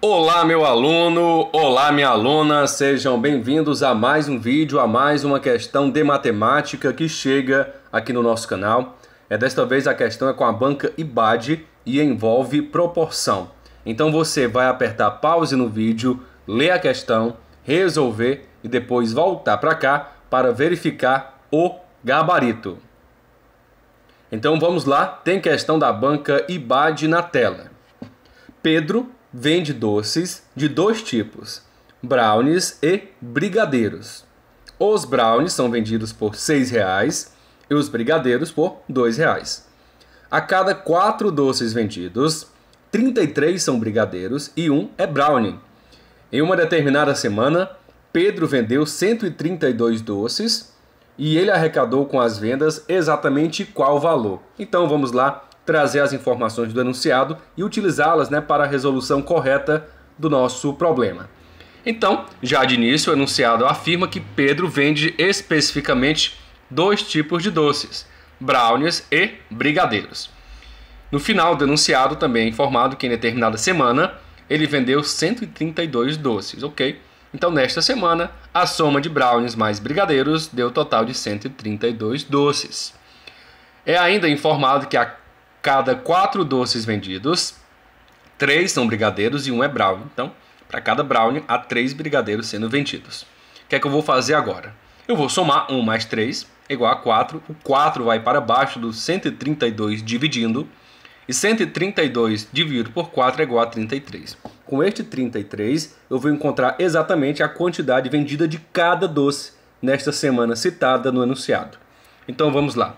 Olá, meu aluno! Olá, minha aluna! Sejam bem-vindos a mais um vídeo, a mais uma questão de matemática que chega aqui no nosso canal. É desta vez a questão é com a banca IBAD e envolve proporção. Então você vai apertar pause no vídeo, ler a questão, resolver e depois voltar para cá para verificar o gabarito. Então vamos lá, tem questão da banca IBAD na tela. Pedro vende doces de dois tipos: brownies e brigadeiros. Os brownies são vendidos por R$ 6,00 e os brigadeiros por R$ 2,00. A cada quatro doces vendidos, 33 são brigadeiros e um é brownie. Em uma determinada semana, Pedro vendeu 132 doces e ele arrecadou com as vendas exatamente qual valor. Então vamos lá trazer as informações do enunciado e utilizá-las né, para a resolução correta do nosso problema. Então, já de início, o enunciado afirma que Pedro vende especificamente dois tipos de doces, brownies e brigadeiros. No final o enunciado, também é informado que em determinada semana ele vendeu 132 doces, ok? Então, nesta semana, a soma de brownies mais brigadeiros deu um total de 132 doces. É ainda informado que a cada quatro doces vendidos, três são brigadeiros e um é brownie. Então, para cada brownie, há três brigadeiros sendo vendidos. O que é que eu vou fazer agora? Eu vou somar 1 mais 3 igual a 4. O 4 vai para baixo do 132 dividindo. E 132 dividido por 4 é igual a 33. Com este 33, eu vou encontrar exatamente a quantidade vendida de cada doce nesta semana citada no enunciado. Então vamos lá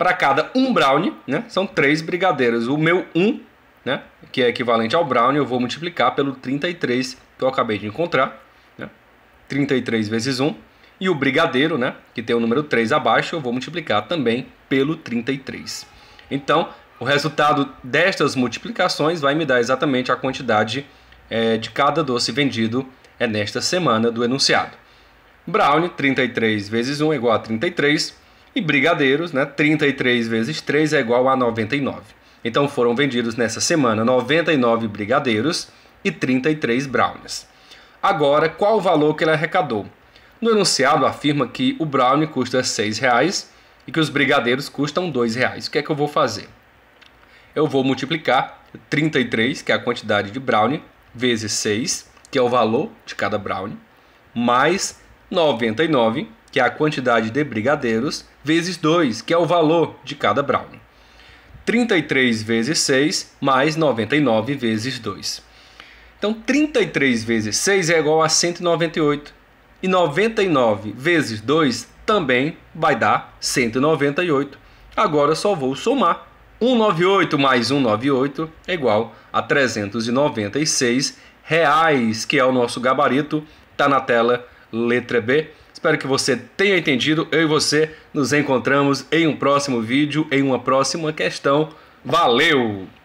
para cada um brownie, né? São três brigadeiros. O meu 1, um, né? Que é equivalente ao brownie, eu vou multiplicar pelo 33 que eu acabei de encontrar. Né? 33 vezes 1. E o brigadeiro, né? Que tem o número 3 abaixo, eu vou multiplicar também pelo 33. Então, o resultado destas multiplicações vai me dar exatamente a quantidade é, de cada doce vendido é nesta semana do enunciado. Brownie, 33 vezes 1 é igual a 33. E brigadeiros, né? 33 vezes 3 é igual a 99. Então foram vendidos nessa semana 99 brigadeiros e 33 brownies. Agora, qual o valor que ele arrecadou? No enunciado afirma que o brownie custa R$ 6,00 e que os brigadeiros custam R$ 2,00. O que é que eu vou fazer? Eu vou multiplicar 33, que é a quantidade de brownie, vezes 6, que é o valor de cada brownie, mais 99, que é a quantidade de brigadeiros, vezes 2, que é o valor de cada brownie. 33 vezes 6 mais 99 vezes 2. Então 33 vezes 6 é igual a 198. E 99 vezes 2 também vai dar 198. Agora só vou somar. 198 mais 198 é igual a 396 reais, que é o nosso gabarito. Está na tela letra B. Espero que você tenha entendido. Eu e você nos encontramos em um próximo vídeo, em uma próxima questão. Valeu!